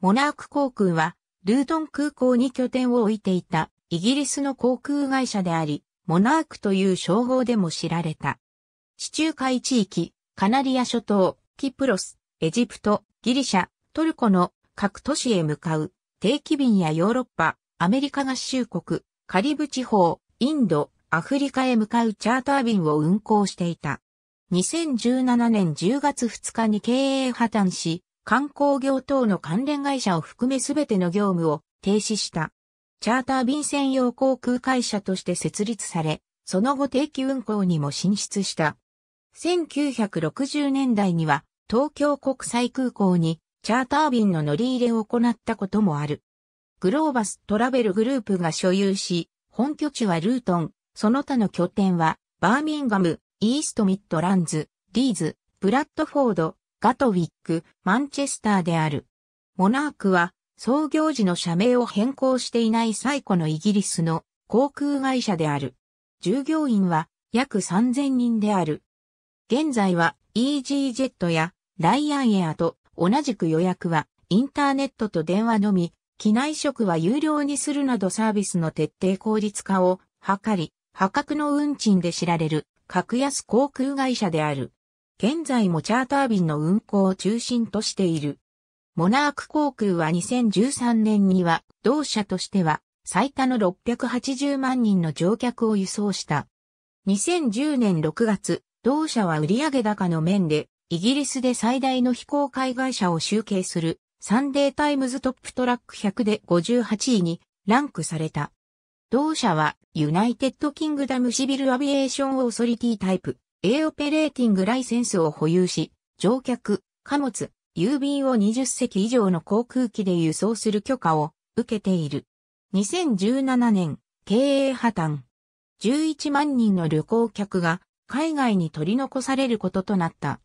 モナーク航空は、ルートン空港に拠点を置いていたイギリスの航空会社であり、モナークという称号でも知られた。地中海地域、カナリア諸島、キプロス、エジプト、ギリシャ、トルコの各都市へ向かう定期便やヨーロッパ、アメリカ合衆国、カリブ地方、インド、アフリカへ向かうチャーター便を運航していた。2017年10月2日に経営破綻し、観光業等の関連会社を含めすべての業務を停止した。チャーター便専用航空会社として設立され、その後定期運航にも進出した。1960年代には東京国際空港にチャーター便の乗り入れを行ったこともある。グローバストラベルグループが所有し、本拠地はルートン、その他の拠点はバーミンガム、イーストミッドランズ、リーズ、ブラッドフォード、ガトウィック、マンチェスターである。モナークは創業時の社名を変更していない最古のイギリスの航空会社である。従業員は約3000人である。現在は EasyJet やライアンエアと同じく予約はインターネットと電話のみ、機内食は有料にするなどサービスの徹底効率化を図り、破格の運賃で知られる格安航空会社である。現在もチャーター便の運航を中心としている。モナーク航空は2013年には、同社としては最多の680万人の乗客を輸送した。2010年6月、同社は売上高の面で、イギリスで最大の非公開会社を集計するサンデータイムズトップトラック100で58位にランクされた。同社はユナイテッドキングダムシビルアビエーションオーソリティタイプ A オペレーティングライセンスを保有し、乗客、貨物、郵便を20隻以上の航空機で輸送する許可を受けている。2017年、経営破綻。11万人の旅行客が海外に取り残されることとなった。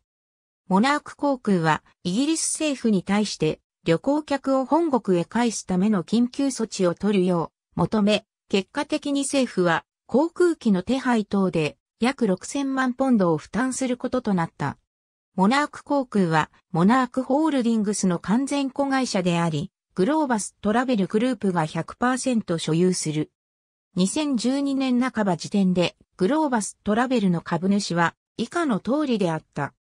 モナーク航空はイギリス政府に対して旅行客を本国へ返すための緊急措置を取るよう求め、結果的に政府は航空機の手配等で約6000万ポンドを負担することとなった。モナーク航空は、モナークホールディングスの完全子会社であり、グローバストラベルグループが100%所有する。2012年半ば時点で、グローバストラベルの株主は、以下の通りであった。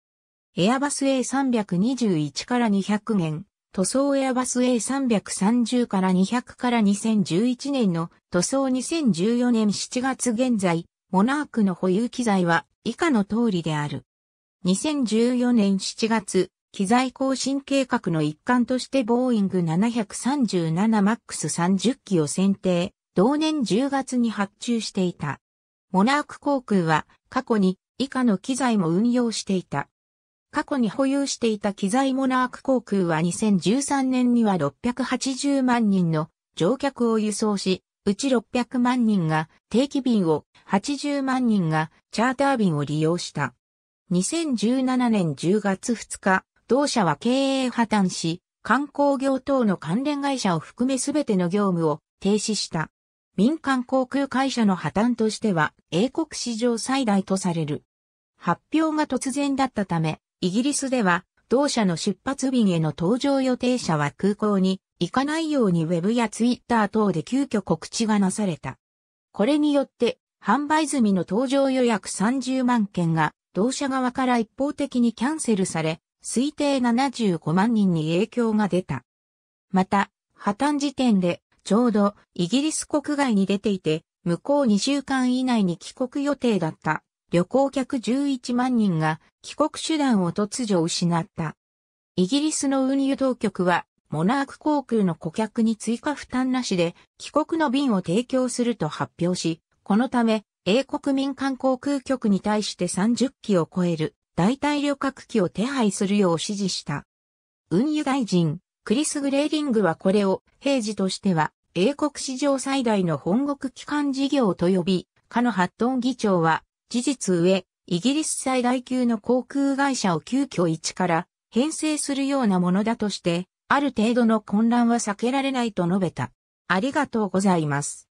エアバス A321 から200元、塗装エアバス A330 から200から2011年の塗装2014年7月現在、モナークの保有機材は以下の通りである。2014年7月、機材更新計画の一環としてボーイング 737MAX30 機を選定、同年10月に発注していた。モナーク航空は過去に以下の機材も運用していた。過去に保有していた機材モナーク航空は2013年には680万人の乗客を輸送し、うち600万人が定期便を、80万人がチャーター便を利用した。2017年10月2日、同社は経営破綻し、観光業等の関連会社を含めすべての業務を停止した。民間航空会社の破綻としては英国史上最大とされる。発表が突然だったため、イギリスでは同社の出発便への搭乗予定者は空港に行かないようにウェブやツイッター等で急遽告知がなされた。これによって、販売済みの登場予約30万件が、同社側から一方的にキャンセルされ、推定75万人に影響が出た。また、破綻時点で、ちょうどイギリス国外に出ていて、向こう2週間以内に帰国予定だった旅行客11万人が帰国手段を突如失った。イギリスの運輸当局はモナーク航空の顧客に追加負担なしで帰国の便を提供すると発表し、このため、英国民間航空局に対して30機を超える代替旅客機を手配するよう指示した。運輸大臣、クリス・グレーリングはこれを、平時としては、英国史上最大の本国機関事業と呼び、カノハットン議長は、事実上、イギリス最大級の航空会社を急遽一から編成するようなものだとして、ある程度の混乱は避けられないと述べた。ありがとうございます。